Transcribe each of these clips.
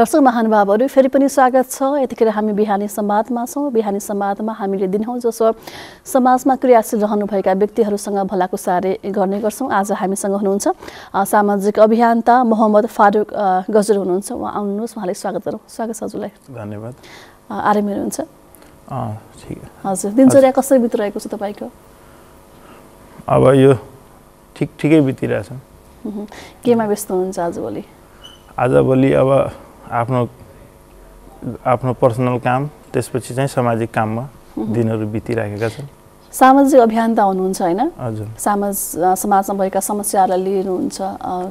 दर्शक महानुभावहरू फेरि पनि स्वागत छ यतिखेर हामी बिहानी समाजमा छौँ बिहानी समाजमा हामीले दिनहौँ जसो समाजमा क्रियाशील रहनुभएका व्यक्तिहरूसँग भलाकुसारी गर्ने गर्छौँ आज हामीसँग हुनुहुन्छ सामाजिक अभियन्ता मोहम्मद फारुक गजुर हुनुहुन्छ उहाँ आउनुहोस् उहाँले स्वागत गरौँ स्वागत छ हजुरलाई धन्यवाद आरामै हुनुहुन्छ हजुर दिनचर्या कसरी बितिरहेको छ तपाईँको अब यो ठिक ठिकै बितिरहेछ केमा व्यस्त हुनुहुन्छ आजभोलि आजभोलि अब आफ्नो आफ्नो पर्सनल काम त्यसपछि चाहिँ सामाजिक काममा दिनहरू बितिराखेका छन् सामाजिक अभियन्ता हुनुहुन्छ होइन समाज समाजमा भएका समस्याहरूलाई लिनुहुन्छ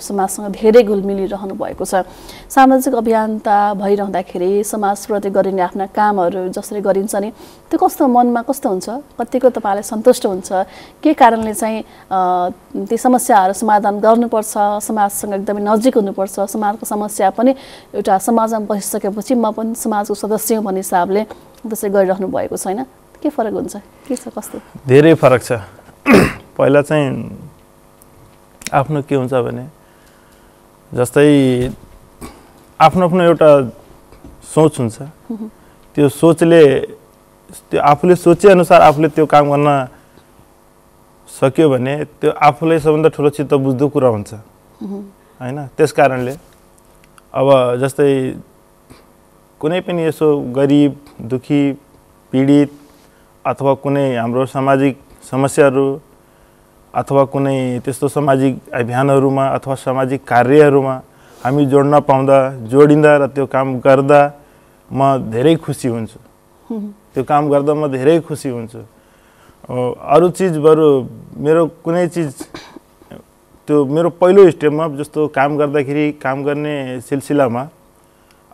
समाजसँग धेरै घुलमिलिरहनु भएको छ सामाजिक अभियन्ता भइरहँदाखेरि समाजप्रति गरिने आफ्ना कामहरू जसरी गरिन्छ नि त्यो कस्तो मनमा कस्तो हुन्छ कतिको तपाईँलाई सन्तुष्ट हुन्छ के कारणले चाहिँ ती समस्याहरू समाधान गर्नुपर्छ समाजसँग एकदमै नजिक हुनुपर्छ समाजको समस्या पनि एउटा समाजमा बसिसकेपछि म पनि समाजको सदस्य हुँ भन्ने हिसाबले त्यसरी गरिरहनु भएको छैन के फरक हुन्छ के छ कस्तो धेरै फरक छ पहिला चाहिँ आफ्नो के हुन्छ भने जस्तै आफ्नो आफ्नो एउटा सोच हुन्छ त्यो सोचले त्यो आफूले सोचेअनुसार आफूले त्यो काम गर्न सक्यो भने त्यो आफूलाई सबभन्दा ठुलो चित्त बुझ्दो कुरा हुन्छ होइन त्यस कारणले अब जस्तै कुनै पनि यसो गरिब दुखी पीडित अथवा कुनै हाम्रो सामाजिक समस्याहरू अथवा कुनै त्यस्तो सामाजिक अभियानहरूमा अथवा सामाजिक कार्यहरूमा हामी जोड्न पाउँदा जोडिँदा र त्यो काम गर्दा म धेरै खुसी हुन्छु त्यो काम गर्दा म धेरै खुसी हुन्छु अरू चिज बरु मेरो कुनै चिज त्यो मेरो पहिलो स्टेपमा जस्तो काम गर्दाखेरि काम गर्ने सिलसिलामा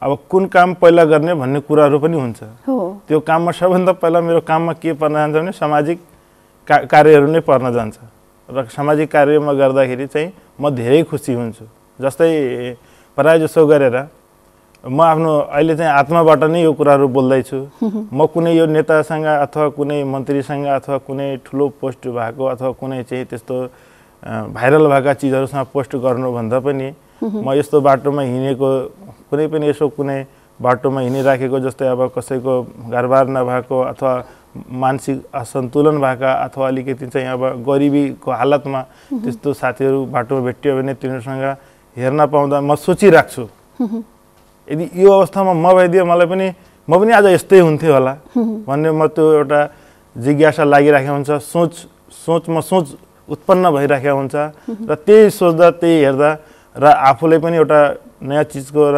अब कुन काम पहिला गर्ने भन्ने कुराहरू पनि हुन्छ त्यो काममा सबभन्दा पहिला मेरो काममा के पर्न जान्छ भने सामाजिक का कार्यहरू नै पर्न जान्छ र सामाजिक कार्यमा गर्दाखेरि चाहिँ म धेरै खुसी हुन्छु जस्तै प्रायः जसो गरेर म आफ्नो अहिले चाहिँ आत्माबाट नै यो कुराहरू बोल्दैछु म कुनै यो नेतासँग अथवा कुनै मन्त्रीसँग अथवा कुनै ठुलो पोस्ट भएको अथवा कुनै चाहिँ त्यस्तो भाइरल भएका चिजहरूसँग पोस्ट गर्नुभन्दा पनि म यस्तो बाटोमा हिँडेको कुनै पनि यसो कुनै बाटोमा हिँडिराखेको जस्तै अब कसैको घरबार नभएको अथवा मानसिक असन्तुलन भएका अथवा अलिकति चाहिँ अब गरिबीको हालतमा त्यस्तो साथीहरू बाटोमा भेटियो भने तिनीहरूसँग हेर्न पाउँदा म सोचिराख्छु यदि यो अवस्थामा म भइदियो मलाई पनि म पनि आज यस्तै हुन्थ्यो होला भन्ने म त्यो एउटा जिज्ञासा लागिरहेको हुन्छ सोच सोचमा सोच उत्पन्न भइरहेको हुन्छ र त्यही सोच्दा त्यही हेर्दा र आफूले पनि एउटा नयाँ चिजको र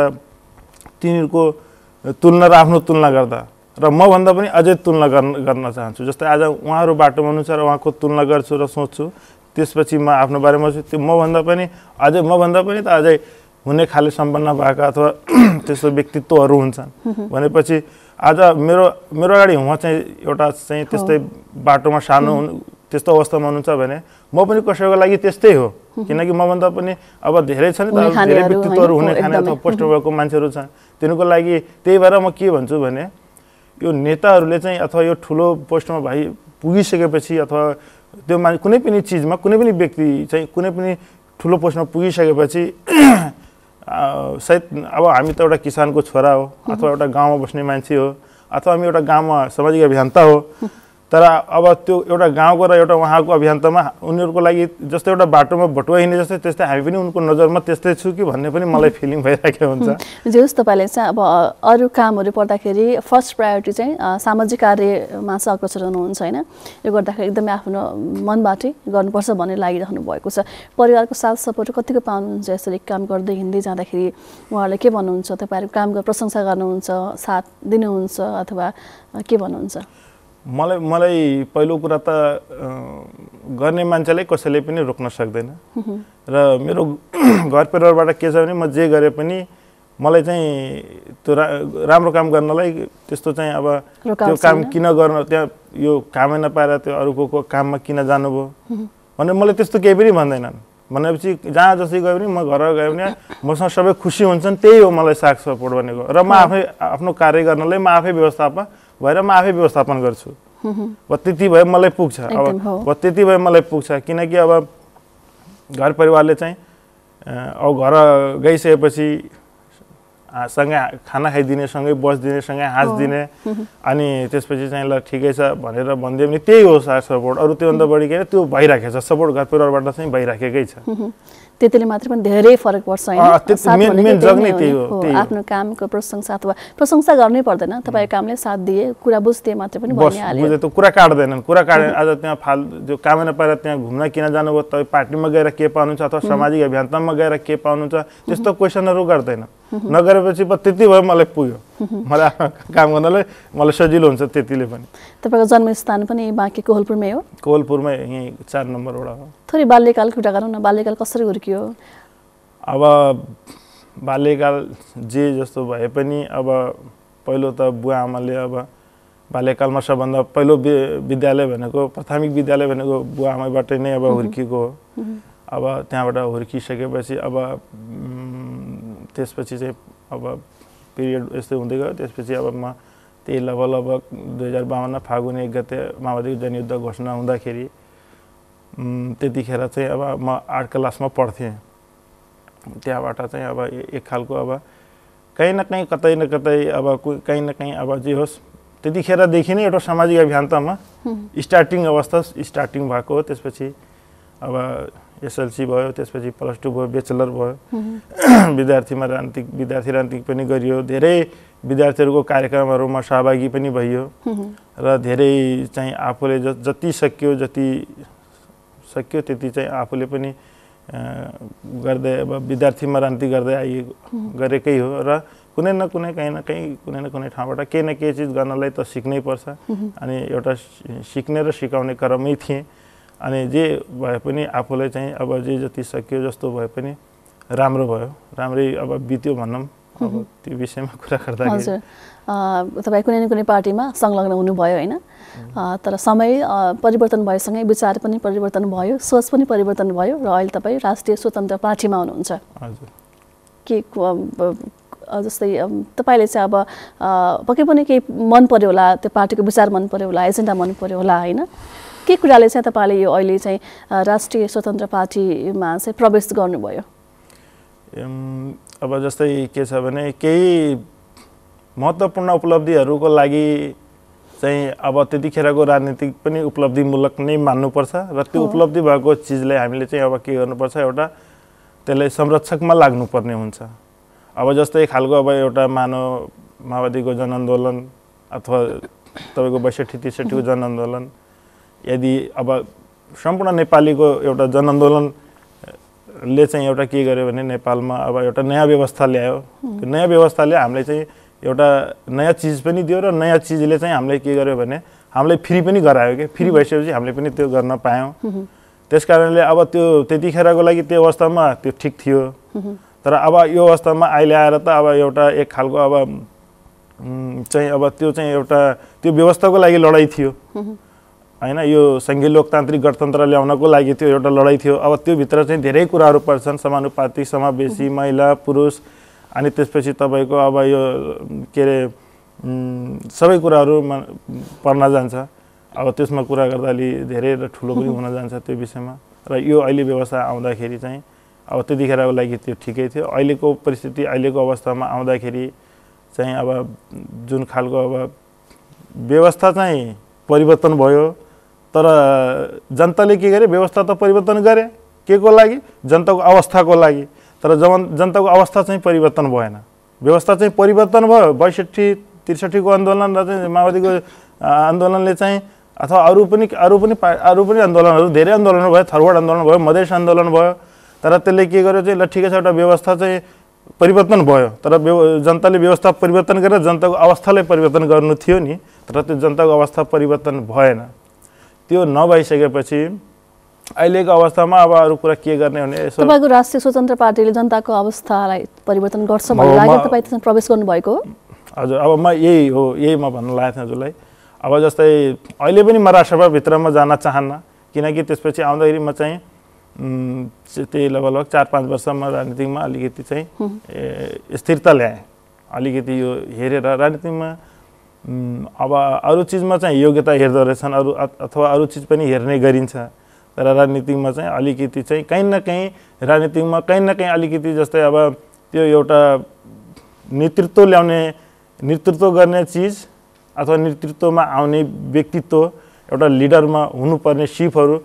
तिनीहरूको तुलना र आफ्नो तुलना गर्दा र मभन्दा पनि अझै तुलना गर्न गर्न चाहन्छु जस्तै आज उहाँहरू बाटोमा हुनुहुन्छ र उहाँको तुलना गर्छु र सोच्छु त्यसपछि म आफ्नो बारेमा त्यो मभन्दा पनि अझै मभन्दा पनि त अझै हुने खाले सम्पन्न भएका अथवा त्यस्तो व्यक्तित्वहरू हुन्छन् भनेपछि आज मेरो मेरो अगाडि उहाँ चाहिँ एउटा चाहिँ त्यस्तै बाटोमा सानो त्यस्तो अवस्थामा हुनुहुन्छ भने म पनि कसैको लागि त्यस्तै हो किनकि मभन्दा पनि अब धेरै छ नि त धेरै व्यक्तित्वहरू हुने खाने अथवा पोस्ट भएको मान्छेहरू छन् तिनीहरूको लागि त्यही भएर म के भन्छु भने यो नेताहरूले चाहिँ अथवा यो ठुलो पोस्टमा भाइ पुगिसकेपछि अथवा त्यो मा कुनै पनि चिजमा कुनै पनि व्यक्ति चाहिँ कुनै पनि ठुलो पोस्टमा पुगिसकेपछि सायद अब हामी त एउटा किसानको छोरा हो अथवा एउटा गाउँमा बस्ने मान्छे हो अथवा हामी एउटा गाउँमा सामाजिक अभियन्ता हो तर अब त्यो एउटा गाउँको र एउटा उहाँको अभियन्तामा उनीहरूको लागि जस्तो एउटा बाटोमा भटुवा हिँड्ने जस्तै त्यस्तै हामी पनि उनको नजरमा त्यस्तै छु कि भन्ने पनि मलाई फिलिङ भइरहेको हुन्छ जे होस् तपाईँले चाहिँ अब अरू कामहरू पर्दाखेरि फर्स्ट प्रायोरिटी चाहिँ सामाजिक कार्यमा चाहिँ अग्रसर हुनुहुन्छ होइन यो गर्दाखेरि एकदमै आफ्नो मनबाटै गर्नुपर्छ भन्ने लागिरहनु भएको छ परिवारको साथ सपोर्ट कतिको पाउनुहुन्छ यसरी काम गर्दै हिँड्दै जाँदाखेरि उहाँहरूले के भन्नुहुन्छ तपाईँहरू कामको प्रशंसा गर्नुहुन्छ साथ दिनुहुन्छ अथवा के भन्नुहुन्छ मलाई मलाई पहिलो कुरा त गर्ने मान्छेले कसैले पनि रोक्न सक्दैन र मेरो घर परिवारबाट के छ भने म जे गरे पनि मलाई चाहिँ त्यो राम्रो काम गर्नलाई त्यस्तो चाहिँ अब त्यो काम किन गर्न त्यहाँ यो कामै नपाएर त्यो अरूको काममा किन जानुभयो भनेर मलाई त्यस्तो केही पनि भन्दैनन् भनेपछि जहाँ जसरी गयो भने म घर गयो भने मसँग सबै खुसी हुन्छन् त्यही हो मलाई साग सपोर्ट भनेको र म आफै आफ्नो कार्य गर्नलाई म आफै व्यवस्थापन भएर म आफै व्यवस्थापन गर्छु वा त्यति भए मलाई पुग्छ अब वा त्यति भए मलाई पुग्छ किनकि अब घर परिवारले चाहिँ अब घर गइसकेपछि सँगै खाना खाइदिने सँगै बसिदिने सँगै दिने अनि त्यसपछि चाहिँ ल ठिकै छ भनेर भनिदियो भने त्यही हो सर सपोर्ट अरू त्योभन्दा बढी के अरे त्यो भइराखेको छ सपोर्ट घर परिवारबाट चाहिँ भइराखेकै छ त्यतिले मात्रै पनि धेरै फरक पर्छ होइन आफ्नो कामको प्रशंसा अथवा प्रशंसा गर्नै पर्दैन तपाईँको कामले साथ दिए कुरा बुझिदिए मात्रै पनि भनिहाल्यो कुरा काट्दैनन् कुरा काट्दैन आज त्यहाँ फाल त्यो कामै नपाएर त्यहाँ घुम्न किन जानुभयो तपाईँ पार्टीमा गएर के पाउनुहुन्छ अथवा सामाजिक अभियन्तामा गएर के पाउनुहुन्छ त्यस्तो क्वेसनहरू गर्दैन नगरेपछि त्यति भयो मलाई पुग्यो मलाई काम गर्नलाई मलाई सजिलो हुन्छ त्यतिले पनि तपाईँको जन्मस्थान पनि बाँकी कोहलपुरमै हो कोहलपुरमै यहीँ चार नम्बरवटा हो थोरै बाल्यकाल कुरा गरौँ न बाल्यकाल कसरी हुर्कियो अब बाल्यकाल जे जस्तो भए पनि अब पहिलो त बुवा आमाले अब बाल्यकालमा सबभन्दा पहिलो विद्यालय भनेको प्राथमिक विद्यालय भनेको बुवा आमाबाटै नै अब हुर्किएको हो अब त्यहाँबाट हुर्किसकेपछि अब त्यसपछि चाहिँ अब पिरियड यस्तै हुँदै गयो त्यसपछि अब म त्यही लगभग लगभग दुई हजार बाहन्न फागुन एक गते माओवादी जनयुद्ध घोषणा हुँदाखेरि त्यतिखेर चाहिँ अब म आर्ट क्लासमा पढ्थेँ त्यहाँबाट चाहिँ अब एक खालको अब कहीँ न कहीँ कतै न कतै अब कहीँ न कहीँ अब जे होस् त्यतिखेरदेखि नै एउटा सामाजिक अभियन्तामा स्टार्टिङ अवस्था स्टार्टिङ भएको हो त्यसपछि अब एसएलसी भयो त्यसपछि प्लस टू भयो ब्याचलर भयो विद्यार्थीमा रान्तिक विद्यार्थी रान्तिक पनि गरियो धेरै विद्यार्थीहरूको कार्यक्रमहरूमा सहभागी पनि भइयो र धेरै चाहिँ आफूले जति सक्यो जति सक्यो त्यति चाहिँ आफूले पनि गर्दै अब विद्यार्थीमा रान्ति गर्दै आइ गरेकै हो र कुनै न कुनै कहीँ न कहीँ कुनै न कुनै ठाउँबाट केही न केही चिज गर्नलाई त सिक्नै पर्छ अनि एउटा सिक्ने र सिकाउने क्रमै थिएँ अनि जे भए पनि आफूलाई चाहिँ अब जे जति सक्यो जस्तो भए पनि राम्रो भयो राम्रै अब बित्यो भनौँ अब त्यो विषयमा कुरा गर्दाखेरि तपाईँ कुनै न कुनै पार्टीमा संलग्न हुनुभयो होइन तर समय परिवर्तन भएसँगै विचार पनि परिवर्तन भयो सोच पनि परिवर्तन भयो र अहिले तपाईँ राष्ट्रिय स्वतन्त्र पार्टीमा हुनुहुन्छ के जस्तै तपाईँले चाहिँ अब पक्कै पनि केही मन पऱ्यो होला त्यो पार्टीको विचार मन पऱ्यो होला एजेन्डा मन पऱ्यो होला होइन के कुराले चाहिँ तपाईँले यो अहिले चाहिँ राष्ट्रिय स्वतन्त्र पार्टीमा चाहिँ प्रवेश गर्नुभयो अब जस्तै के छ भने केही महत्त्वपूर्ण उपलब्धिहरूको लागि चाहिँ अब त्यतिखेरको राजनीतिक पनि उपलब्धिमूलक नै मान्नुपर्छ र त्यो उपलब्धि भएको चिजलाई हामीले चाहिँ अब के गर्नुपर्छ एउटा त्यसलाई संरक्षकमा लाग्नुपर्ने हुन्छ अब जस्तै खालको अब एउटा मानव माओवादीको जनआन्दोलन अथवा तपाईँको बैसठी त्रिसठीको जनआन्दोलन यदि अब सम्पूर्ण नेपालीको एउटा जनआन्दोलनले चाहिँ एउटा के गर्यो भने नेपालमा अब एउटा नयाँ व्यवस्था ल्यायो त्यो नयाँ व्यवस्थाले हामीलाई चाहिँ एउटा नयाँ चिज पनि दियो र नयाँ चिजले चाहिँ हामीलाई के गर्यो भने हामीलाई फ्री पनि गरायो कि फ्री भइसकेपछि हामीले पनि त्यो गर्न पायौँ त्यस कारणले अब त्यो त्यतिखेरको लागि त्यो अवस्थामा त्यो ठिक थियो तर अब यो अवस्थामा अहिले आएर त अब एउटा एक खालको अब चाहिँ अब त्यो चाहिँ एउटा त्यो व्यवस्थाको लागि लडाइँ थियो होइन यो सङ्घीय लोकतान्त्रिक गणतन्त्र ल्याउनको लागि त्यो एउटा लडाइँ थियो अब त्योभित्र चाहिँ धेरै कुराहरू पर्छन् समानुपाति समावेशी महिला पुरुष अनि त्यसपछि तपाईँको अब यो के अरे सबै कुराहरू पर्न जान्छ अब त्यसमा कुरा गर्दा अलि धेरै र ठुलो पनि हुन जान्छ त्यो विषयमा र यो अहिले व्यवस्था आउँदाखेरि चाहिँ अब त्यतिखेरको लागि त्यो ठिकै थियो अहिलेको परिस्थिति अहिलेको अवस्थामा आउँदाखेरि चाहिँ अब जुन खालको अब व्यवस्था चाहिँ परिवर्तन भयो तर जनताले के गरे व्यवस्था त परिवर्तन गरे के को लागि जनताको अवस्थाको लागि तर जवन जनताको अवस्था चाहिँ परिवर्तन भएन व्यवस्था चाहिँ परिवर्तन भयो बैसठी त्रिसठीको आन्दोलन र चाहिँ माओवादीको आन्दोलनले चाहिँ अथवा अरू पनि अरू पनि अरू पनि आन्दोलनहरू धेरै आन्दोलनहरू भयो थर्वर्ड आन्दोलन भयो मधेस आन्दोलन भयो तर त्यसले के गर्यो चाहिँ ल ठिकै छ एउटा व्यवस्था चाहिँ परिवर्तन भयो तर जनताले व्यवस्था परिवर्तन गरेर जनताको अवस्थालाई परिवर्तन गर्नु थियो नि तर त्यो जनताको अवस्था परिवर्तन भएन त्यो नभइसकेपछि अहिलेको अवस्थामा अब अरू कुरा के गर्ने भने तपाईँको राष्ट्रिय स्वतन्त्र पार्टीले जनताको अवस्थालाई परिवर्तन गर्छ भन्ने तपाईँ त्यसमा प्रवेश गर्नुभएको हो हजुर अब म यही हो यही म भन्न लागेको थिएँ हजुरलाई अब जस्तै अहिले पनि म राष्ट्रसभाभित्रमा जान चाहन्न किनकि त्यसपछि आउँदाखेरि म चाहिँ त्यही लगभग चार पाँच वर्ष म राजनीतिमा अलिकति चाहिँ स्थिरता ल्याएँ अलिकति यो हेरेर राजनीतिमा अब अरू चिजमा चाहिँ योग्यता हेर्दो रहेछन् अरू अथवा अरू चिज पनि हेर्ने गरिन्छ तर राजनीतिमा चाहिँ अलिकति चाहिँ कहीँ न कहीँ राजनीतिमा कहीँ न कहीँ अलिकति जस्तै अब त्यो एउटा नेतृत्व ल्याउने नेतृत्व गर्ने चिज अथवा नेतृत्वमा आउने व्यक्तित्व एउटा लिडरमा हुनुपर्ने सिपहरू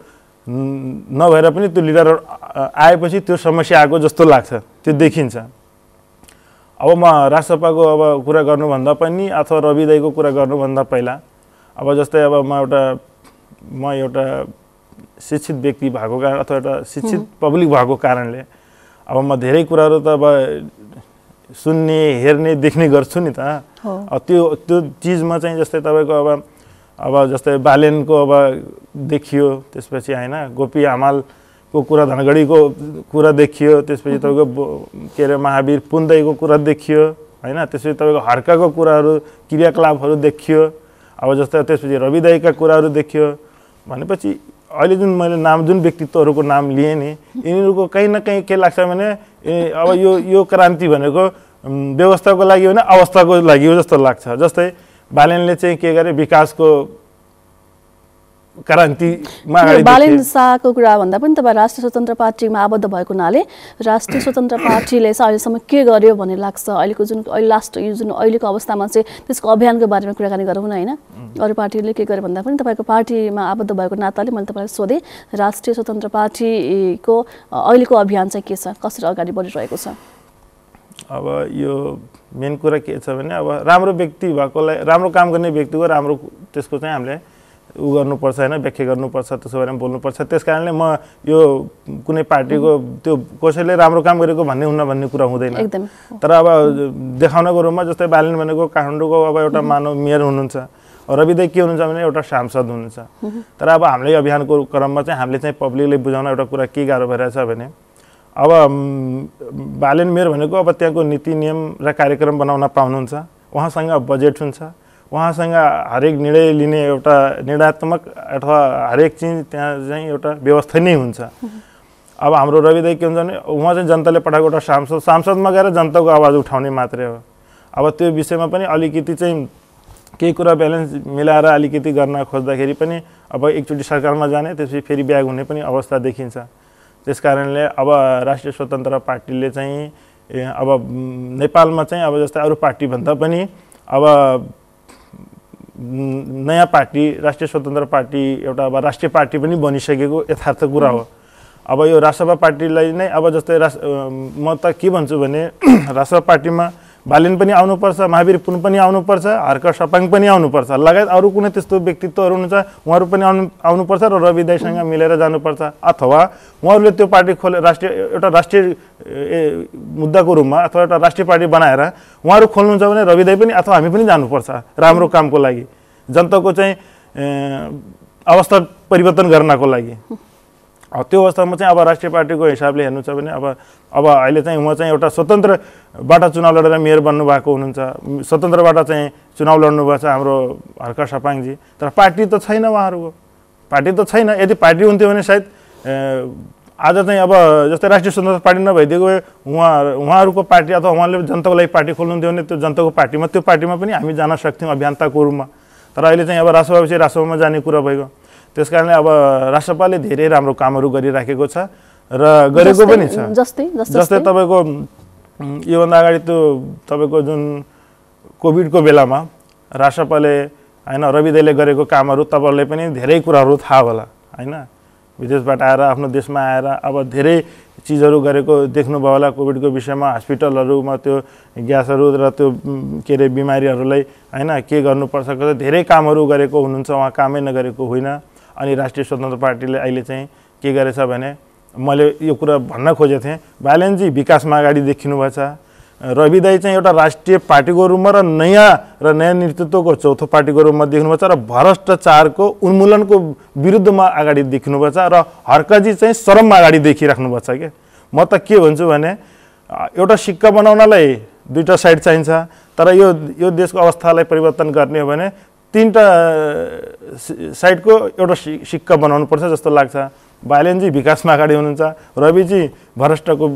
नभएर पनि त्यो लिडर आएपछि त्यो समस्या आएको जस्तो लाग्छ त्यो देखिन्छ अब म राजसपाको अब कुरा गर्नुभन्दा पनि अथवा रवि दाईको कुरा गर्नुभन्दा पहिला अब जस्तै अब म एउटा म एउटा शिक्षित व्यक्ति भएको कारण अथवा एउटा शिक्षित पब्लिक भएको कारणले अब म धेरै कुराहरू त अब सुन्ने हेर्ने देख्ने गर्छु नि त त्यो त्यो चिजमा चाहिँ जस्तै तपाईँको अब अब जस्तै बालेनको अब देखियो त्यसपछि होइन गोपी आमाल को कुरा धनगढीको कुरा देखियो त्यसपछि तपाईँको के अरे महावीर पुन्दैको कुरा देखियो होइन त्यसपछि तपाईँको हर्काको कुराहरू क्रियाकलापहरू देखियो अब जस्तै त्यसपछि रविदाईका कुराहरू देखियो भनेपछि अहिले जुन मैले नाम जुन व्यक्तित्वहरूको नाम लिएँ नि यिनीहरूको कहीँ न कहीँ के लाग्छ भने अब यो यो क्रान्ति भनेको व्यवस्थाको लागि हो भने अवस्थाको लागि हो जस्तो लाग्छ जस्तै बालेनले चाहिँ के गरे विकासको बालेन्साको कुरा भन्दा पनि तपाईँ राष्ट्रिय स्वतन्त्र पार्टीमा आबद्ध भएको हुनाले राष्ट्रिय स्वतन्त्र पार्टीले चाहिँ अहिलेसम्म के गर्यो भन्ने लाग्छ अहिलेको जुन अहिले लास्ट जुन अहिलेको अवस्थामा चाहिँ त्यसको अभियानको बारेमा कुराकानी गरौँ न होइन अरू पार्टीले के गर्यो भन्दा पनि तपाईँको पार्टीमा आबद्ध भएको नाताले मैले तपाईँलाई सोधेँ राष्ट्रिय स्वतन्त्र पार्टीको अहिलेको अभियान चाहिँ के छ कसरी अगाडि बढिरहेको छ अब यो मेन कुरा के छ भने अब राम्रो व्यक्ति भएकोलाई राम्रो काम गर्ने व्यक्तिको राम्रो त्यसको चाहिँ हामीले उ गर्नुपर्छ होइन व्याख्या गर्नुपर्छ त्यसो बारेमा बोल्नुपर्छ त्यस कारणले म यो कुनै पार्टीको त्यो कसैले राम्रो काम गरेको भन्ने हुन्न भन्ने कुरा हुँदैन तर अब देखाउनको रूपमा जस्तै बालिन भनेको काठमाडौँको अब एउटा मानव मेयर हुनुहुन्छ रविदे के हुनुहुन्छ भने एउटा सांसद हुनुहुन्छ तर अब हामीले अभियानको क्रममा चाहिँ हामीले चाहिँ पब्लिकले बुझाउन एउटा कुरा के गाह्रो भइरहेछ भने अब बालेन मेयर भनेको अब त्यहाँको नीति नियम र कार्यक्रम बनाउन पाउनुहुन्छ उहाँसँग बजेट हुन्छ उहाँसँग हरेक निर्णय लिने एउटा निर्णात्मक अथवा हरेक चिज त्यहाँ चाहिँ एउटा व्यवस्था नै हुन्छ अब हाम्रो रविदाई के हुन्छ भने उहाँ चाहिँ जनताले पठाएको एउटा सांसद सांसदमा गएर जनताको आवाज उठाउने मात्रै हो अब त्यो विषयमा पनि अलिकति चाहिँ केही कुरा ब्यालेन्स मिलाएर अलिकति गर्न खोज्दाखेरि पनि अब एकचोटि सरकारमा जाने त्यसपछि फेरि ब्याग हुने पनि अवस्था देखिन्छ त्यस कारणले अब राष्ट्रिय स्वतन्त्र पार्टीले चाहिँ अब नेपालमा चाहिँ अब जस्तै अरू पार्टीभन्दा पनि अब नयाँ पार्टी राष्ट्रिय स्वतन्त्र पार्टी एउटा अब राष्ट्रिय पार्टी पनि बनिसकेको यथार्थ कुरा हो अब यो राष्ट्रपा पार्टीलाई नै अब जस्तै म त के भन्छु भने राष्ट्रपा पार्टीमा बालिन पनि आउनुपर्छ महावीर पुन पनि आउनुपर्छ हर्क सपाङ पनि आउनुपर्छ लगायत अरू कुनै त्यस्तो व्यक्तित्वहरू हुनुहुन्छ उहाँहरू पनि आउनु आउनुपर्छ र रवि दाईसँग मिलेर जानुपर्छ अथवा उहाँहरूले त्यो पार्टी खोले राष्ट्रिय एउटा राष्ट्रिय मुद्दाको रूपमा अथवा एउटा राष्ट्रिय पार्टी बनाएर उहाँहरू खोल्नुहुन्छ भने रवि दाई पनि अथवा हामी पनि जानुपर्छ राम्रो कामको लागि जनताको चाहिँ अवस्था परिवर्तन गर्नको लागि त्यो अवस्थामा चाहिँ अब राष्ट्रिय पार्टीको हिसाबले हेर्नु छ भने अब अब अहिले चाहिँ उहाँ चाहिँ एउटा स्वतन्त्रबाट चुनाव लडेर मेयर बन्नुभएको हुनुहुन्छ स्वतन्त्रबाट चाहिँ चुनाव लड्नुभएको छ हाम्रो हर्क सपाङजी तर पार्टी त छैन उहाँहरूको पार्टी त छैन यदि पार्टी हुन्थ्यो भने सायद आज चाहिँ अब जस्तै राष्ट्रिय स्वतन्त्र पार्टी नभइदिएको भए उहाँ उहाँहरूको पार्टी अथवा उहाँले जनताको लागि पार्टी खोल्नुहुन्थ्यो भने त्यो जनताको पार्टीमा त्यो पार्टीमा पनि हामी जान सक्थ्यौँ अभियन्ताको रूपमा तर अहिले चाहिँ अब रासोभापछि रासोभामा जाने कुरा भइगयो त्यस कारणले अब राष्ट्रपालले धेरै राम्रो कामहरू गरिराखेको छ र गरेको पनि छ जस्तै जस्तै तपाईँको योभन्दा अगाडि त्यो तपाईँको जुन कोभिडको बेलामा राष्ट्रपालले होइन रविदेले गरेको कामहरू तपाईँहरूले पनि धेरै कुराहरू थाहा होला होइन विदेशबाट आएर आफ्नो देशमा आएर अब धेरै चिजहरू गरेको देख्नुभयो होला कोभिडको विषयमा हस्पिटलहरूमा त्यो ग्यासहरू र त्यो के अरे बिमारीहरूलाई होइन के गर्नुपर्छ धेरै कामहरू गरेको हुनुहुन्छ उहाँ कामै नगरेको होइन अनि राष्ट्रिय स्वतन्त्र पार्टीले अहिले चाहिँ के गरेछ भने मैले यो कुरा भन्न खोजेको थिएँ बालनजी विकासमा अगाडि देखिनुभएछ रवि दाई चाहिँ एउटा राष्ट्रिय पार्टीको रूपमा र नयाँ र नयाँ नेतृत्वको चौथो पार्टीको रूपमा छ र भ्रष्टाचारको उन्मूलनको विरुद्धमा अगाडि देख्नुपर्छ र हर्कजी चाहिँ शरममा अगाडि देखिराख्नुपर्छ क्या म त के भन्छु भने एउटा सिक्का बनाउनलाई दुईवटा साइड चाहिन्छ तर यो यो देशको अवस्थालाई परिवर्तन गर्ने हो भने तिनवटा साइडको एउटा सि सिक्का पर्छ जस्तो लाग्छ बालेनजी विकासमा अगाडि हुनुहुन्छ रविजी भ्रष्टको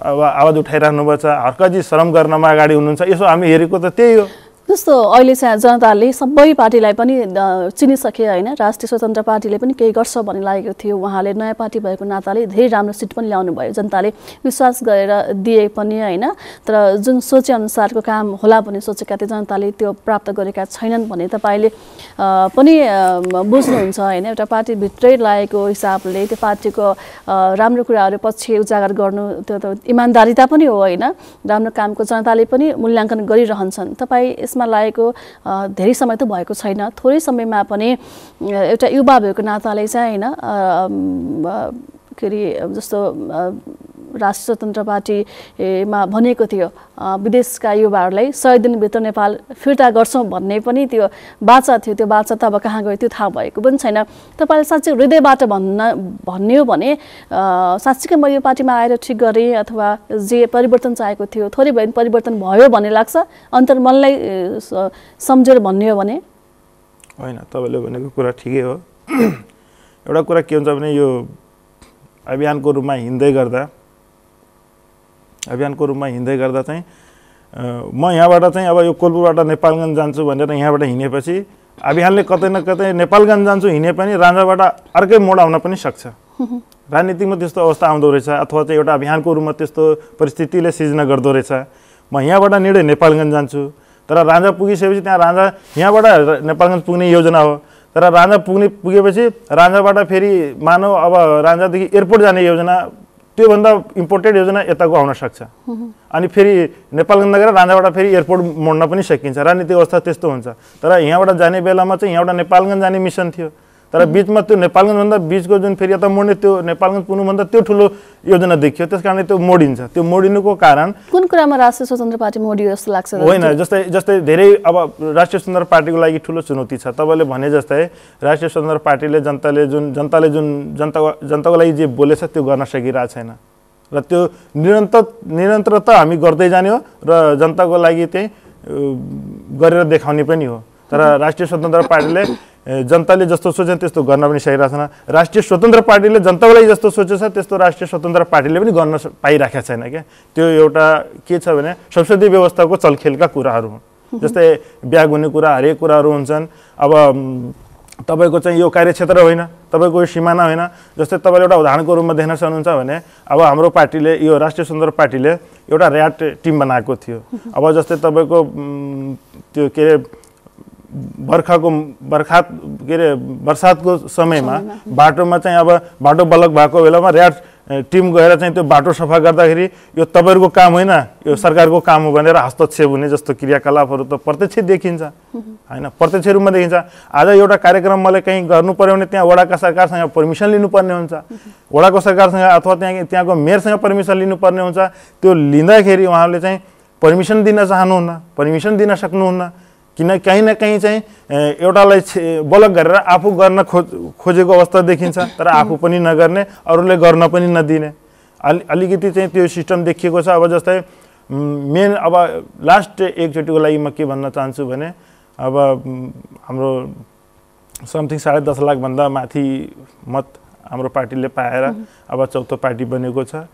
आवाज उठाइरहनु भएको छ हर्कजी श्रम गर्नमा अगाडि हुनुहुन्छ यसो हामी हेरेको त त्यही हो जस्तो अहिले चाहिँ जनताले सबै पार्टीलाई पनि चिनिसके होइन राष्ट्रिय स्वतन्त्र पार्टीले पनि केही गर्छ भन्ने लागेको थियो उहाँले नयाँ पार्टी भएको नाताले धेरै राम्रो सिट पनि ल्याउनु भयो जनताले विश्वास गरेर दिए पनि होइन तर जुन अनुसारको काम होला भन्ने सोचेका थिए जनताले त्यो प्राप्त गरेका छैनन् भने तपाईँले पनि बुझ्नुहुन्छ होइन एउटा पार्टीभित्रै लागेको हिसाबले त्यो पार्टीको राम्रो कुराहरू पछि उजागर गर्नु त्यो त इमान्दारिता पनि हो होइन राम्रो कामको जनताले पनि मूल्याङ्कन गरिरहन्छन् तपाईँ त्यसमा लागेको धेरै समय त भएको छैन थोरै समयमा पनि एउटा युवा भएको नाताले चाहिँ होइन के अरे जस्तो राष्ट्रिय स्वतन्त्र पार्टीमा भनेको थियो विदेशका युवाहरूलाई सय दिनभित्र नेपाल फिर्ता गर्छौँ भन्ने पनि त्यो बाचा थियो त्यो बाचा त अब कहाँ गयो त्यो थाहा भएको पनि छैन तपाईँले साँच्चै हृदयबाट भन्न भन्ने भने साँच्चीकै म यो पार्टीमा आएर ठिक गरेँ अथवा जे परिवर्तन चाहेको थियो थोरै भए पनि परिवर्तन भयो भन्ने लाग्छ अन्तर्मनलाई सम्झेर भन्ने भने होइन तपाईँले भनेको कुरा ठिकै हो एउटा कुरा के हुन्छ भने यो अभियानको रूपमा हिँड्दै गर्दा अभियानको रूपमा हिँड्दै गर्दा चाहिँ म यहाँबाट चाहिँ अब यो कोलपुरबाट नेपालगञ्ज जान्छु भनेर यहाँबाट हिँडेपछि अभियानले कतै न कतै नेपालगञ्ज जान्छु हिँडे पनि राजाबाट अर्कै मोड आउन पनि सक्छ राजनीतिमा त्यस्तो अवस्था आउँदो रहेछ अथवा चाहिँ एउटा अभियानको रूपमा त्यस्तो परिस्थितिले सिर्जना गर्दो रहेछ म यहाँबाट निर्णय नेपालगञ्ज जान्छु तर राजा पुगिसकेपछि त्यहाँ राजा यहाँबाट नेपालगञ्ज पुग्ने योजना हो तर राजा पुग्ने पुगेपछि राजाबाट फेरि मानव अब राजादेखि एयरपोर्ट जाने योजना त्योभन्दा इम्पोर्टेन्ट योजना यताको आउन सक्छ अनि फेरि नेपालगञ्ज गएर राजाबाट फेरि एयरपोर्ट मोड्न पनि सकिन्छ राजनीतिक अवस्था त्यस्तो हुन्छ तर यहाँबाट जाने बेलामा चाहिँ यहाँबाट नेपालगञ्ज जाने मिसन थियो तर बिचमा त्यो नेपालगञ्जभन्दा बिचको जुन फेरि यता मोड्ने त्यो नेपालगञ्ज पुग्नुभन्दा त्यो ठुलो योजना देखियो त्यस कारणले त्यो मोडिन्छ त्यो मोडिनुको कारण कुन कुरामा राष्ट्रिय स्वतन्त्र पार्टी मोडियो जस्तो लाग्छ होइन जस्तै जस्तै धेरै अब राष्ट्रिय स्वतन्त्र पार्टीको लागि ठुलो चुनौती छ तपाईँले भने जस्तै राष्ट्रिय स्वतन्त्र पार्टीले जनताले जुन जनताले जुन जनताको जनताको लागि जे बोलेछ त्यो गर्न सकिरहेको छैन र त्यो निरन्तर निरन्तरता हामी गर्दै जाने हो र जनताको लागि त्यही गरेर देखाउने पनि हो तर राष्ट्रिय स्वतन्त्र पार्टीले जनताले जस्तो सोचेन त्यस्तो गर्न पनि सकिरहेको छैन राष्ट्रिय स्वतन्त्र पार्टीले जनतालाई जस्तो सोचेछ त्यस्तो राष्ट्रिय स्वतन्त्र पार्टीले पनि गर्न पाइरहेको छैन क्या त्यो एउटा के छ भने संसदीय व्यवस्थाको चलखेलका कुराहरू हुन् जस्तै ब्याग हुने कुरा हरेक कुराहरू हुन्छन् अब तपाईँको चाहिँ यो कार्यक्षेत्र होइन तपाईँको यो सिमाना होइन जस्तै तपाईँले एउटा उदाहरणको रूपमा देख्न सक्नुहुन्छ भने अब हाम्रो पार्टीले यो राष्ट्रिय स्वतन्त्र पार्टीले एउटा ऱ्याट टिम बनाएको थियो अब जस्तै तपाईँको त्यो के अरे बर्खाको बर्खा के अरे बर्सातको समयमा बाटोमा चाहिँ अब बाटो बलक भएको बेलामा ऱ्याट टिम गएर चाहिँ त्यो बाटो सफा गर्दाखेरि यो तपाईँहरूको काम होइन यो सरकारको काम हो भनेर हस्तक्षेप हुने जस्तो क्रियाकलापहरू त प्रत्यक्ष देखिन्छ होइन प्रत्यक्ष रूपमा देखिन्छ आज एउटा कार्यक्रम मलाई कहीँ गर्नु पऱ्यो भने त्यहाँ वडाका सरकारसँग पर्मिसन लिनुपर्ने हुन्छ वडाको सरकारसँग अथवा त्यहाँ त्यहाँको मेयरसँग पर्मिसन लिनुपर्ने हुन्छ त्यो लिँदाखेरि उहाँहरूले चाहिँ पर्मिसन दिन चाहनुहुन्न पर्मिसन दिन सक्नुहुन्न किन काहीँ न काहीँ चाहिँ एउटालाई बलक गरेर आफू गर्न खोज खोजेको अवस्था देखिन्छ तर आफू पनि नगर्ने अरूले गर्न पनि नदिने अलि अलिकति चाहिँ त्यो सिस्टम देखिएको छ अब जस्तै मेन अब लास्ट एकचोटिको लागि म के भन्न चाहन्छु भने अब हाम्रो समथिङ साढे दस लाखभन्दा माथि मत हाम्रो पार्टीले पाएर अब चौथो पार्टी बनेको छ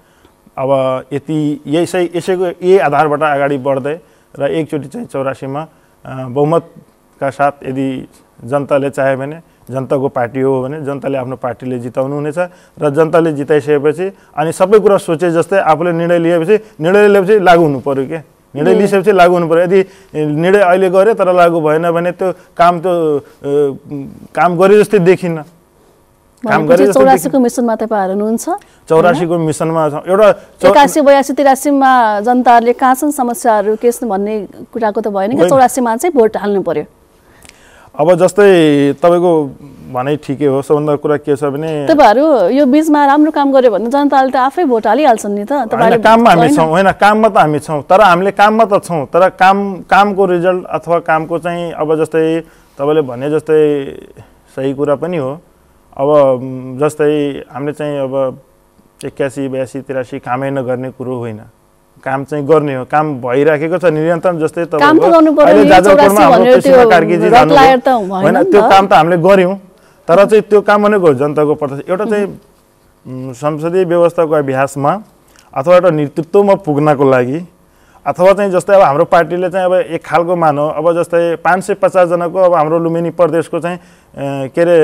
अब यति यसै यसैको यही आधारबाट अगाडि बढ्दै र एकचोटि चाहिँ चौरासीमा बहुमतका साथ यदि जनताले चाह्यो भने जनताको पार्टी हो भने जनताले आफ्नो पार्टीले जिताउनु हुनेछ र जनताले जिताइसकेपछि अनि सबै कुरा सोचे जस्तै आफूले निर्णय लिएपछि निर्णय लिएपछि लागु हुनु पऱ्यो क्या निर्णय लिइसकेपछि लागु हुनु पऱ्यो यदि निर्णय अहिले गऱ्यो तर लागु भएन भने त्यो काम त्यो काम गरे जस्तै देखिन्न काम गरे चौरासीको मिसनमा तपाईँ हुनुहुन्छ चौरासीको मिसनमा एउटा एकासी बयासी तिरासीमा जनताहरूले कहाँ छन् समस्याहरू के छन् भन्ने कुराको त भएन कि चौरासीमा चाहिँ भोट हाल्नु पर्यो अब जस्तै तपाईँको भनाइ ठिकै हो सबभन्दा कुरा के छ भने तपाईँहरू यो बिचमा राम्रो काम गर्यो भने जनताले त आफै भोट हालिहाल्छन् नि त काममा हामी छौँ होइन काममा त हामी छौँ तर हामीले काममा त छौँ तर काम कामको रिजल्ट अथवा कामको चाहिँ अब जस्तै तपाईँले भने जस्तै सही कुरा पनि हो अब जस्तै हामीले चाहिँ अब एक्कासी बयासी तिरासी कामै नगर्ने कुरो होइन काम चाहिँ गर्ने हो काम भइराखेको छ निरन्तर जस्तै होइन त्यो काम त हामीले गऱ्यौँ तर चाहिँ त्यो काम भनेको जनताको प्रत्याश एउटा चाहिँ संसदीय व्यवस्थाको अभ्यासमा अथवा एउटा नेतृत्वमा पुग्नको लागि अथवा चाहिँ जस्तै अब हाम्रो पार्टीले चाहिँ अब एक खालको मानौ अब जस्तै पाँच सय पचासजनाको अब हाम्रो लुम्बिनी प्रदेशको चाहिँ के अरे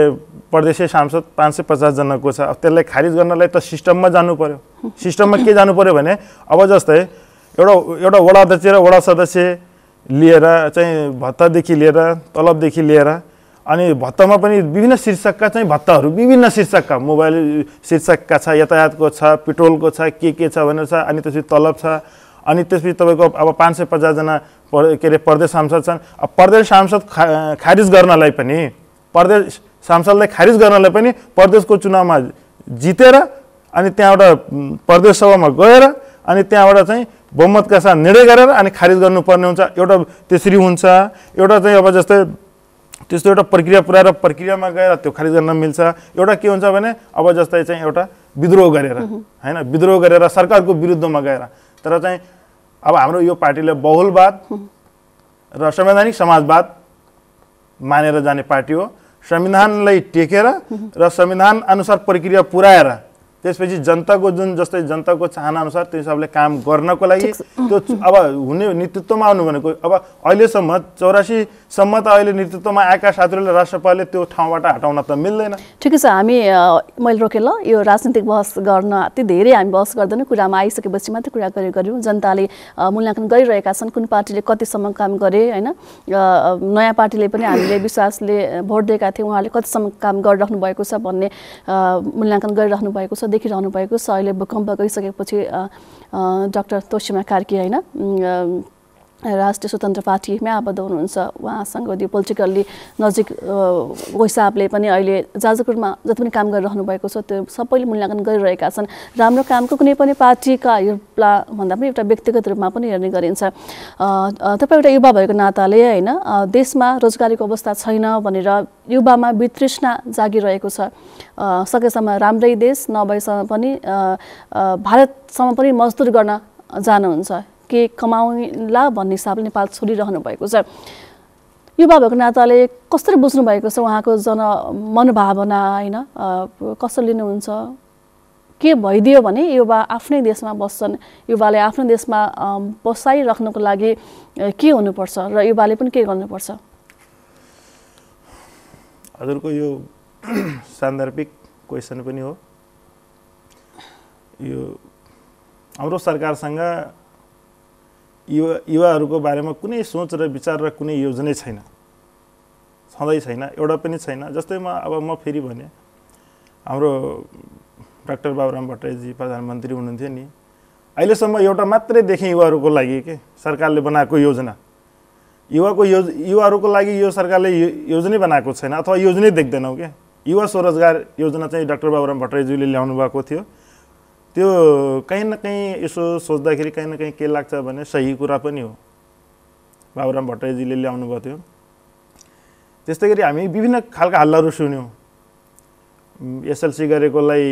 प्रदेशीय सांसद पाँच सय पचासजनाको छ अब त्यसलाई खारिज गर्नलाई त सिस्टममा जानु पऱ्यो सिस्टममा के जानु पऱ्यो भने अब जस्तै एउटा एउटा वडा अध्यक्ष र वडा सदस्य लिएर चाहिँ भत्तादेखि लिएर तलबदेखि लिएर अनि भत्तामा पनि विभिन्न शीर्षकका चाहिँ भत्ताहरू विभिन्न शीर्षकका मोबाइल शीर्षकका छ यातायातको छ पेट्रोलको छ के के छ भनेर छ अनि त्यसपछि तलब छ अनि त्यसपछि तपाईँको अब पाँच सय पचासजना के अरे प्रदेश सांसद छन् अब प्रदेश सांसद खा खारिज गर्नलाई पनि प्रदेश सांसदलाई खारिज गर्नलाई पनि प्रदेशको चुनावमा जितेर अनि त्यहाँबाट सभामा गएर अनि त्यहाँबाट चाहिँ बहुमतका साथ निर्णय गरेर अनि खारिज गर्नुपर्ने हुन्छ एउटा त्यसरी हुन्छ एउटा चाहिँ अब जस्तै त्यस्तो एउटा प्रक्रिया पुऱ्याएर प्रक्रियामा गएर त्यो खारिज गर्न मिल्छ एउटा के हुन्छ भने अब जस्तै चाहिँ एउटा विद्रोह गरेर होइन विद्रोह गरेर सरकारको विरुद्धमा गएर तर चाहिँ अब हाम्रो यो पार्टीले बहुलवाद र संवैधानिक समाजवाद मानेर जाने पार्टी हो संविधानलाई टेकेर र संविधान अनुसार प्रक्रिया पुऱ्याएर त्यसपछि जनताको जुन जस्तै जनताको चाहनाअनुसार त्यो हिसाबले काम गर्नको लागि त्यो अब हुने नेतृत्वमा आउनु भनेको अब अहिलेसम्म चौरासीसम्म त अहिले नेतृत्वमा आएका साथीहरूले राष्ट्रपालले त्यो ठाउँबाट हटाउन त मिल्दैन ठिकै छ हामी मैले रोकेँ ल यो राजनीतिक बहस गर्न अति धेरै हामी बहस गर्दैनौँ कुरामा आइसकेपछि मात्रै कुरा गरे गऱ्यौँ जनताले मूल्याङ्कन गरिरहेका छन् कुन पार्टीले कतिसम्म काम गरे होइन नयाँ पार्टीले पनि हामीले विश्वासले भोट दिएका थियौँ उहाँले कतिसम्म काम गरिराख्नु भएको छ भन्ने मूल्याङ्कन गरिराख्नु भएको छ देखिरहनु भएको छ अहिले भूकम्प गइसकेपछि डाक्टर तोसिमा कार्की होइन राष्ट्रिय स्वतन्त्र पार्टीमै आबद्ध हुनुहुन्छ उहाँसँग त्यो पोलिटिकल्ली नजिक हिसाबले पनि अहिले जाजपुरमा जति पनि काम गरिरहनु भएको छ त्यो सबैले मूल्याङ्कन गरिरहेका छन् राम्रो कामको कुनै पनि पार्टीका हेर्ला भन्दा पनि एउटा व्यक्तिगत रूपमा पनि हेर्ने गरिन्छ तपाईँ एउटा युवा भएको नाताले होइन देशमा रोजगारीको अवस्था छैन भनेर युवामा वितृष्णा जागिरहेको छ सकेसम्म राम्रै देश नभएसम्म पनि भारतसम्म पनि मजदुर गर्न जानुहुन्छ के कमाउला भन्ने हिसाबले नेपाल छोडिरहनु भएको छ युवा भएको नाताले कसरी बुझ्नु भएको छ उहाँको जन मनोभावना होइन कसरी लिनुहुन्छ के भइदियो भने युवा आफ्नै देशमा बस्छन् युवाले आफ्नो देशमा बसाइराख्नुको लागि के हुनुपर्छ र युवाले पनि के गर्नुपर्छ हजुरको यो सान्दर्भिक क्वेसन पनि हो यो हाम्रो सरकारसँग युवा युवाहरूको बारेमा कुनै सोच र विचार र कुनै योजनै छैन छँदै छैन एउटा पनि छैन जस्तै म अब म फेरि भने हाम्रो डाक्टर बाबुराम भट्टराईजी प्रधानमन्त्री हुनुहुन्थ्यो नि अहिलेसम्म एउटा मात्रै देखेँ युवाहरूको लागि के सरकारले बनाएको योजना युवाको योज युवाहरूको लागि यो सरकारले योजनै बनाएको छैन अथवा योजनै देख्दैनौँ क्या युवा स्वरोजगार योजना चाहिँ डाक्टर बाबुराम भट्टराईज्यूले ल्याउनु भएको थियो त्यो कहीँ न कहीँ यसो सोच्दाखेरि कहीँ न काहीँ के लाग्छ भने सही कुरा पनि हो बाबुराम भट्टराईजीले ल्याउनुभएको थियो त्यस्तै गरी हामी विभिन्न खालका हल्लाहरू सुन्यौँ एसएलसी गरेकोलाई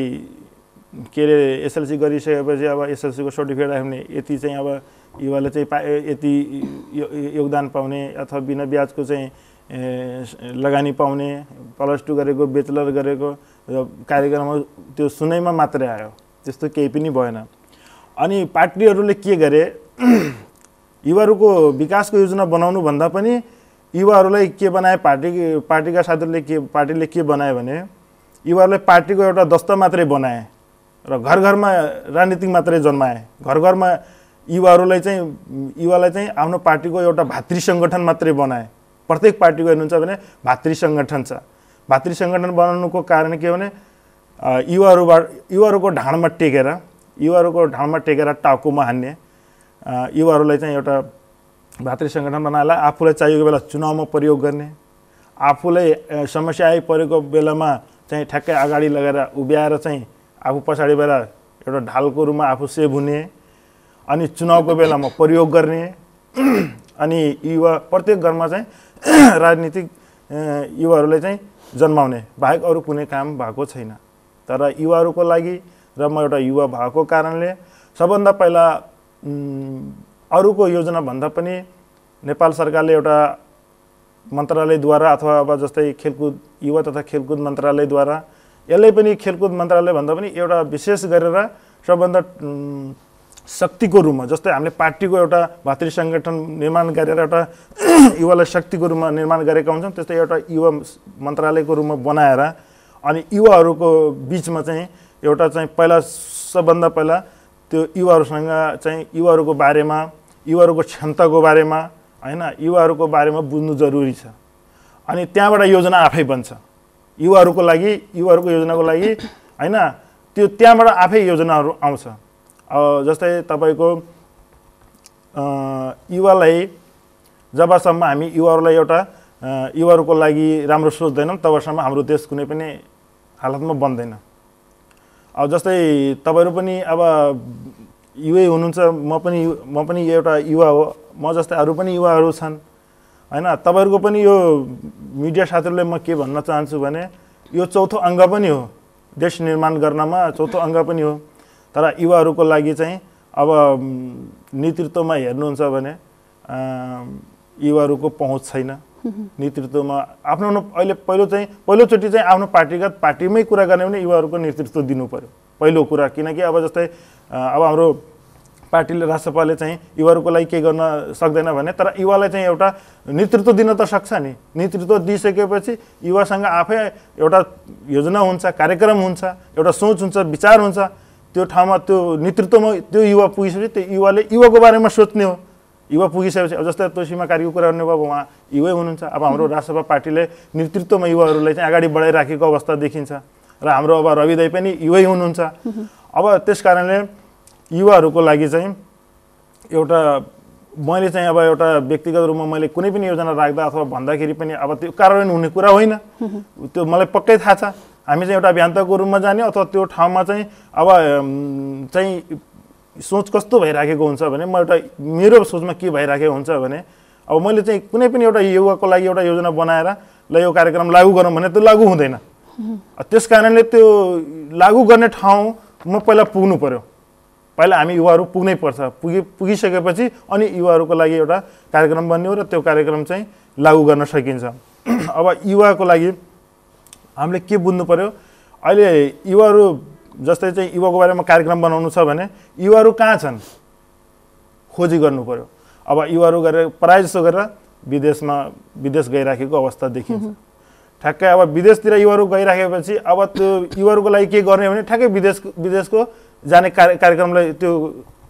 के अरे एसएलसी गरिसकेपछि अब एसएलसीको सर्टिफिकेट आयो भने यति चाहिँ अब युवाले चाहिँ पा यति योगदान पाउने अथवा बिना ब्याजको चाहिँ लगानी पाउने प्लस टू गरेको बेचलर गरेको कार्यक्रम त्यो सुनैमा मात्रै आयो त्यस्तो केही पनि भएन अनि पार्टीहरूले के गरे युवाहरूको विकासको योजना बनाउनुभन्दा पनि युवाहरूलाई के बनाए पार्टी पार्टीका साथीहरूले के पार्टीले के बनायो भने युवाहरूलाई पार्टीको एउटा दस्ता मात्रै बनाए र घर घरमा राजनीतिक मात्रै जन्माए घर घरमा युवाहरूलाई चाहिँ युवालाई चाहिँ आफ्नो पार्टीको एउटा भातृ सङ्गठन मात्रै बनाए प्रत्येक पार्टीको हेर्नुहुन्छ भने भातृ सङ्गठन छ भातृ सङ्गठन बनाउनुको कारण के भने युवाहरूबाट युवाहरूको ढाँडमा टेकेर युवाहरूको ढाँडमा टेकेर टाउकोमा हान्ने युवाहरूलाई चाहिँ एउटा भातृ सङ्गठन बनाएर आफूलाई चाहिएको बेला चुनावमा प्रयोग गर्ने आफूलाई समस्या आइपरेको बेलामा चाहिँ ठ्याक्कै अगाडि लगाएर उभ्याएर चाहिँ आफू पछाडिबाट एउटा ढालको रूपमा आफू सेभ हुने अनि चुनावको बेलामा प्रयोग गर्ने अनि युवा प्रत्येक घरमा चाहिँ राजनीतिक युवाहरूलाई चाहिँ जन्माउने बाहेक अरू कुनै काम भएको छैन तर युवाहरूको लागि र म एउटा युवा भएको कारणले सबभन्दा पहिला अरूको योजनाभन्दा पनि नेपाल सरकारले एउटा मन्त्रालयद्वारा अथवा अब जस्तै खेलकुद युवा तथा खेलकुद मन्त्रालयद्वारा यसले पनि खेलकुद मन्त्रालय भन्दा पनि एउटा विशेष गरेर सबभन्दा शक्तिको रूपमा जस्तै हामीले पार्टीको एउटा भातृ सङ्गठन निर्माण गरेर एउटा युवालाई शक्तिको रूपमा निर्माण गरेका हुन्छौँ त्यस्तै एउटा युवा मन्त्रालयको रूपमा बनाएर अनि युवाहरूको बिचमा चाहिँ एउटा चाहिँ पहिला सबभन्दा पहिला त्यो युवाहरूसँग चाहिँ युवाहरूको बारेमा युवाहरूको क्षमताको बारेमा होइन युवाहरूको बारेमा बुझ्नु जरुरी छ अनि त्यहाँबाट योजना आफै बन्छ युवाहरूको लागि युवाहरूको योजनाको लागि होइन त्यो त्यहाँबाट आफै योजनाहरू आउँछ जस्तै तपाईँको युवालाई जबसम्म हामी युवाहरूलाई एउटा युवाहरूको लागि राम्रो सोच्दैनौँ तबसम्म हाम्रो देश कुनै पनि हालतमा बन्दैन अब जस्तै तपाईँहरू पनि अब युवै हुनुहुन्छ म पनि म पनि एउटा युवा हो म जस्तै अरू पनि युवाहरू छन् होइन तपाईँहरूको पनि यो मिडिया साथीहरूलाई म के भन्न चाहन्छु भने यो चौथो अङ्ग पनि हो देश निर्माण गर्नमा चौथो अङ्ग पनि हो तर युवाहरूको लागि चाहिँ अब नेतृत्वमा हेर्नुहुन्छ भने युवाहरूको पहुँच छैन नेतृत्वमा आफ्नो आफ्नो अहिले पहिलो चाहिँ पहिलोचोटि चाहिँ आफ्नो पार्टीगत पार्टीमै कुरा गर्ने भने युवाहरूको नेतृत्व दिनु पऱ्यो पहिलो कुरा किनकि अब जस्तै अब हाम्रो पार्टीले राजसभाले चाहिँ युवाहरूको लागि के गर्न सक्दैन भने तर युवालाई चाहिँ एउटा नेतृत्व दिन त सक्छ नि नेतृत्व दिइसकेपछि युवासँग आफै एउटा योजना हुन्छ कार्यक्रम हुन्छ एउटा सोच हुन्छ विचार हुन्छ त्यो ठाउँमा त्यो नेतृत्वमा त्यो युवा पुगिसकेपछि त्यो युवाले युवाको बारेमा सोच्ने हो युवा पुगिसकेपछि अब जस्तै तोसीमा कार्यको कुरा गर्ने अब उहाँ युवै हुनुहुन्छ अब हाम्रो राजसभा पार्टीले नेतृत्वमा युवाहरूलाई चाहिँ अगाडि बढाइराखेको अवस्था देखिन्छ र हाम्रो अब रविदय पनि युवै हुनुहुन्छ अब त्यस कारणले युवाहरूको लागि चाहिँ एउटा मैले चाहिँ अब एउटा व्यक्तिगत रूपमा मैले कुनै पनि योजना राख्दा अथवा भन्दाखेरि पनि अब त्यो कार्यान्वयन हुने कुरा होइन त्यो मलाई पक्कै थाहा छ हामी चाहिँ एउटा अभियन्ताको रूपमा जाने अथवा त्यो ठाउँमा चाहिँ अब चाहिँ सोच कस्तो भइराखेको हुन्छ भने म एउटा मेरो सोचमा के भइराखेको हुन्छ भने अब मैले चाहिँ कुनै पनि एउटा युवाको लागि एउटा योजना बनाएर ल यो कार्यक्रम लागू गरौँ भने त्यो लागू हुँदैन त्यस कारणले त्यो लागू गर्ने ठाउँमा पहिला पुग्नु पऱ्यो पहिला हामी युवाहरू पुग्नै पर्छ पुगि पुगिसकेपछि अनि युवाहरूको लागि एउटा कार्यक्रम बन्यो र त्यो कार्यक्रम चाहिँ लागु गर्न सकिन्छ अब युवाको लागि हामीले के बुझ्नु पऱ्यो अहिले युवाहरू जस्तै चाहिँ युवाको बारेमा कार्यक्रम बनाउनु छ भने युवाहरू कहाँ छन् खोजी गर्नु पऱ्यो अब युवाहरू गरेर प्रायः जसो गरेर विदेशमा विदेश गइराखेको अवस्था देखिन्छ ठ्याक्कै अब विदेशतिर युवाहरू गइराखेपछि अब त्यो युवाहरूको लागि के गर्ने भने ठ्याक्कै विदेश विदेशको जाने कार्य कार्यक्रमलाई त्यो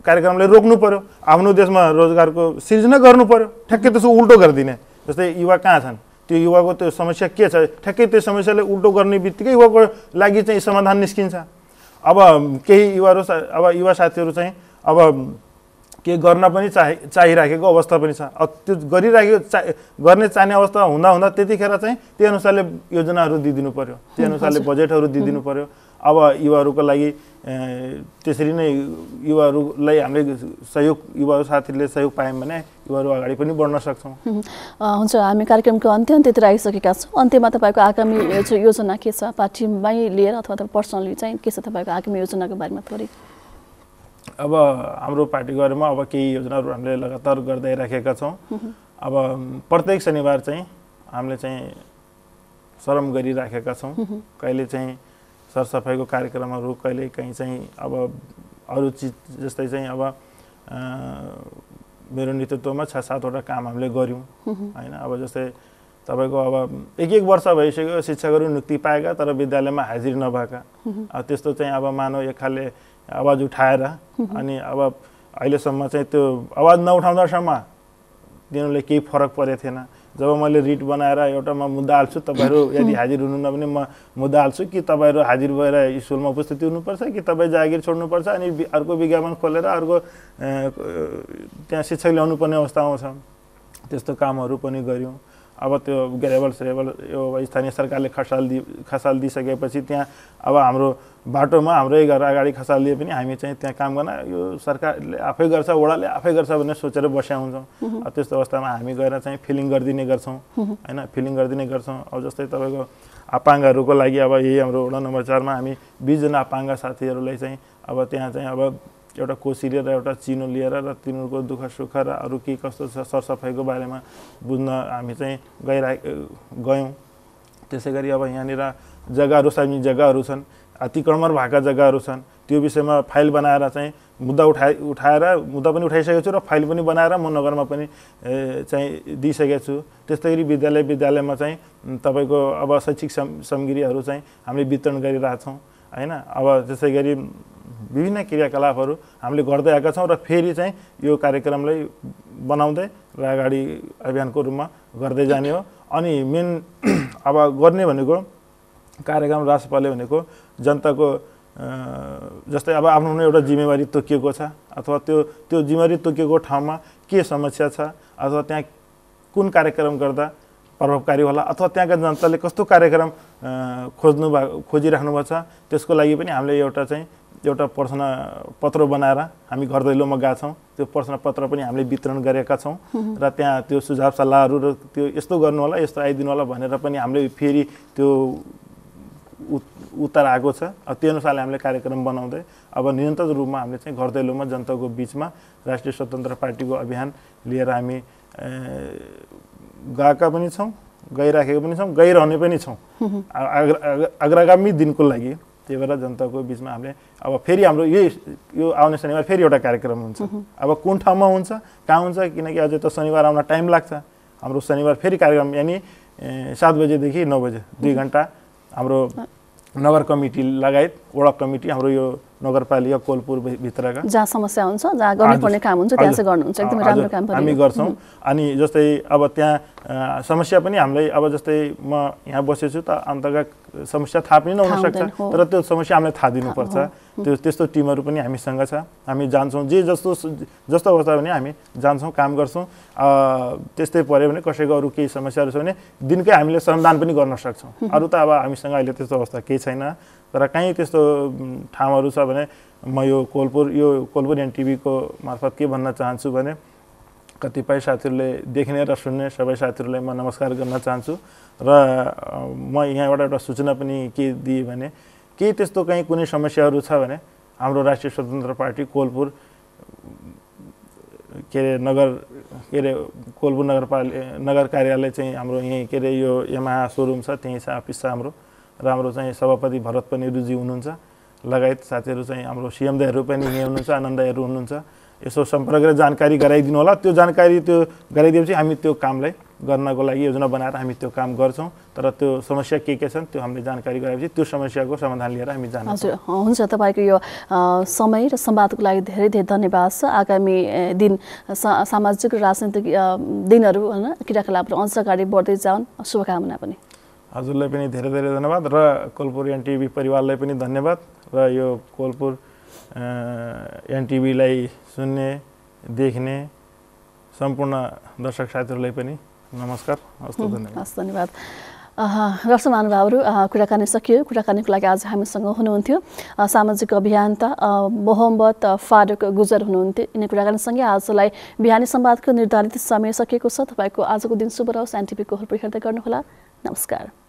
कार्यक्रमलाई रोक्नु पऱ्यो आफ्नो देशमा रोजगारको सिर्जना गर्नु पऱ्यो ठ्याक्कै त्यसो उल्टो गरिदिने जस्तै युवा कहाँ छन् त्यो युवाको त्यो समस्या के छ ठ्याक्कै त्यो समस्यालाई उल्टो गर्ने बित्तिकै युवाको लागि चाहिँ समाधान निस्किन्छ अब केही युवाहरू अब युवा साथीहरू चाहिँ अब के गर्न पनि चाहि चाहिराखेको अवस्था पनि छ अब त्यो गरिराखेको चा गर्ने चाहिने अवस्था हुँदा हुँदा त्यतिखेर चाहिँ त्यही अनुसारले योजनाहरू दिइदिनु पऱ्यो त्यही अनुसारले बजेटहरू दिइदिनु पऱ्यो अब युवाहरूको लागि त्यसरी नै युवाहरूलाई हामीले सहयोग युवा साथीहरूले सहयोग पायौँ भने युवाहरू अगाडि पनि बढ्न सक्छौँ हुन्छ हामी कार्यक्रमको अन्त्य अन्त्यतिर आइसकेका छौँ अन्त्यमा तपाईँको आगामी योजना के छ पार्टीमै लिएर अथवा पर्सनली चाहिँ के छ तपाईँको आगामी योजनाको बारेमा थोरै अब हाम्रो पार्टी गरेमा अब केही योजनाहरू हामीले लगातार गर्दै राखेका छौँ अब प्रत्येक शनिबार चाहिँ हामीले चाहिँ श्रम गरिराखेका छौँ कहिले चाहिँ सरसफाइको कार्यक्रमहरू कहिले काहीँ चाहिँ अब अरू चिज जस्तै चाहिँ अब मेरो नेतृत्वमा छ सातवटा काम हामीले गऱ्यौँ होइन अब जस्तै तपाईँको अब एक एक वर्ष भइसक्यो शिक्षकहरू नियुक्ति पाएका तर विद्यालयमा हाजिर नभएका त्यस्तो चाहिँ अब मानव एक खाले आवाज उठाएर अनि अब अहिलेसम्म चाहिँ त्यो आवाज नउठाउँदासम्म तिनीहरूले केही फरक परेको थिएन जब मैले रिट बनाएर एउटा म मुद्दा हाल्छु तपाईँहरू यदि हाजिर हुनुहुन्न भने म मुद्दा हाल्छु कि तपाईँहरू हाजिर भएर स्कुलमा उपस्थिति हुनुपर्छ कि तपाईँ जागिर छोड्नुपर्छ अनि अर्को विज्ञापन खोलेर अर्को त्यहाँ शिक्षक ल्याउनु पर्ने अवस्था आउँछ त्यस्तो कामहरू पनि गऱ्यौँ अब त्यो ग्रेबल सेबल यो स्थानीय सरकारले खसाल दि खसाल दिइसकेपछि त्यहाँ अब हाम्रो बाटोमा हाम्रो घर अगाडि खसालिए पनि हामी चाहिँ त्यहाँ काम गर्न यो सरकारले आफै गर्छ वडाले आफै गर्छ भन्ने सोचेर बस्या हुन्छौँ त्यस्तो अवस्थामा हामी गएर चाहिँ फिलिङ गरिदिने गर्छौँ होइन फिलिङ गरिदिने गर्छौँ अब जस्तै तपाईँको अपाङ्गहरूको लागि अब यही हाम्रो वडा नम्बर चारमा हामी बिसजना अपाङ्ग साथीहरूलाई चाहिँ अब त्यहाँ चाहिँ अब एउटा कोसी लिएर एउटा चिनो लिएर र तिनीहरूको दुःख सुख र अरू के कस्तो छ सरसफाइको बारेमा बुझ्न हामी चाहिँ गइरा गयौँ त्यसै गरी अब यहाँनिर जग्गाहरू सामी जग्गाहरू छन् अतिक्रमण भएका जग्गाहरू छन् त्यो विषयमा फाइल बनाएर चाहिँ मुद्दा उठाए उठाएर मुद्दा पनि उठाइसकेको छु र फाइल पनि बनाएर म नगरमा पनि चाहिँ दिइसकेको छु त्यस्तै गरी विद्यालय विद्यालयमा चाहिँ तपाईँको अब शैक्षिक सामग्रीहरू चाहिँ हामीले वितरण गरिरहेछौँ होइन अब त्यसै गरी विभिन्न क्रियाकलापहरू हामीले गर्दै आएका छौँ र फेरि चाहिँ यो कार्यक्रमलाई बनाउँदै र अगाडि अभियानको रूपमा गर्दै जाने हो अनि मेन अब गर्ने भनेको कार्यक्रम राष्ट्रपालले भनेको जनताको जस्तै अब आफ्नो एउटा जिम्मेवारी तोकिएको छ अथवा त्यो त्यो जिम्मेवारी तोकिएको ठाउँमा के समस्या छ अथवा त्यहाँ कुन कार्यक्रम गर्दा प्रभावकारी होला अथवा त्यहाँका जनताले कस्तो कार्यक्रम खोज्नु भएको खोजिराख्नु भएको छ त्यसको लागि पनि हामीले एउटा चाहिँ एउटा प्रश्न पत्र बनाएर हामी घर दैलोमा गएको छौँ त्यो प्रश्न पत्र पनि हामीले वितरण गरेका छौँ र त्यहाँ त्यो सुझाव सल्लाहहरू र त्यो यस्तो गर्नु होला यस्तो आइदिनु होला भनेर पनि हामीले फेरि त्यो उत्तर आएको छ त्यो अनुसारले हामीले कार्यक्रम बनाउँदै अब निरन्तर रूपमा हामीले चाहिँ घरदैलोमा जनताको बिचमा राष्ट्रिय स्वतन्त्र पार्टीको अभियान लिएर हामी गएका पनि छौँ गइराखेको पनि छौँ गइरहने पनि छौँ अग्रगामी दिनको लागि त्यही भएर जनताको बिचमा हामीले अब फेरि हाम्रो यही यो आउने शनिबार फेरि एउटा कार्यक्रम हुन्छ अब कुन ठाउँमा हुन्छ कहाँ हुन्छ किनकि अझै त शनिबार आउन टाइम लाग्छ हाम्रो शनिबार फेरि कार्यक्रम यानि सात बजेदेखि नौ बजे दुई घन्टा हाम्रो नगर कमिटी लगायत वडा कमिटी हाम्रो यो नगरपालिका कोलपुर भित्रका जहाँ समस्या हुन्छ जहाँ गर्नुपर्ने काम हुन्छ त्यहाँ चाहिँ गर्नुहुन्छ एकदमै राम्रो काम पनि हामी गर्छौँ अनि जस्तै अब त्यहाँ समस्या पनि हामीलाई अब जस्तै म यहाँ बसेछु त अन्तका समस्या थाहा पनि नहुनसक्छ तर त्यो समस्या हामीलाई थाहा दिनुपर्छ त्यो त्यस्तो टिमहरू पनि हामीसँग छ हामी जान्छौँ जे जस्तो जस्तो अवस्था भने हामी जान्छौँ काम गर्छौँ त्यस्तै पऱ्यो भने कसैको अरू केही समस्याहरू छ भने दिनकै हामीले श्रमदान पनि गर्न सक्छौँ अरू त अब हामीसँग अहिले त्यस्तो अवस्था केही छैन तर कहीँ त्यस्तो ठाउँहरू छ भने म यो कोलपुर यो कोलपुर एनटिभीको मार्फत के भन्न चाहन्छु भने कतिपय साथीहरूले देख्ने र सुन्ने सबै साथीहरूलाई म नमस्कार गर्न चाहन्छु र म यहाँबाट एउटा सूचना पनि के दिएँ भने केही त्यस्तो कहीँ कुनै समस्याहरू छ भने हाम्रो राष्ट्रिय स्वतन्त्र पार्टी कोलपुर के अरे नगर के अरे कोलपुर नगरपालि नगर कार्यालय चाहिँ हाम्रो यहीँ के अरे यो यमा सोरुम छ त्यहीँ छ अफिस छ हाम्रो र हाम्रो चाहिँ सभापति भरत पनि रुजी हुनुहुन्छ लगायत साथीहरू चाहिँ हाम्रो सिएमदाहरू पनि यहीँ हुनुहुन्छ आनन्दहरू हुनुहुन्छ यसो सम्पर्क जानकारी गराइदिनु होला त्यो जानकारी त्यो गराइदिएपछि हामी त्यो कामलाई गर्नको लागि योजना बनाएर हामी त्यो काम गर्छौँ तर त्यो समस्या के के छन् त्यो हामीले जानकारी गराएपछि त्यो समस्याको समाधान लिएर हामी जान्छौँ हजुर हुन्छ तपाईँको यो समय र संवादको लागि धेरै धेरै धन्यवाद छ आगामी दिन सा, सामाजिक राजनैतिक दिनहरू होइन क्रियाकलापहरू अझ अगाडि बढ्दै जाउन् शुभकामना पनि हजुरलाई पनि धेरै धेरै धन्यवाद र कोलपुर एनटिभी परिवारलाई पनि धन्यवाद र यो कोलपुर एनटिभीलाई सुन्ने देख्ने सम्पूर्ण दर्शक साथीहरूलाई पनि नमस्कार हस् धन्यवाद दर्शक महानुभावहरू कुराकानी सकियो कुराकानीको लागि आज हामीसँग हुनुहुन्थ्यो सामाजिक अभियन्ता मोहम्मद फारुक गुजर हुनुहुन्थ्यो यिनै कुराकानीसँगै आजलाई बिहानी संवादको निर्धारित समय सकिएको छ तपाईँको आजको दिन शुभ रहोस् साइन्टिफिकको हेर्दै गर्नुहोला नमस्कार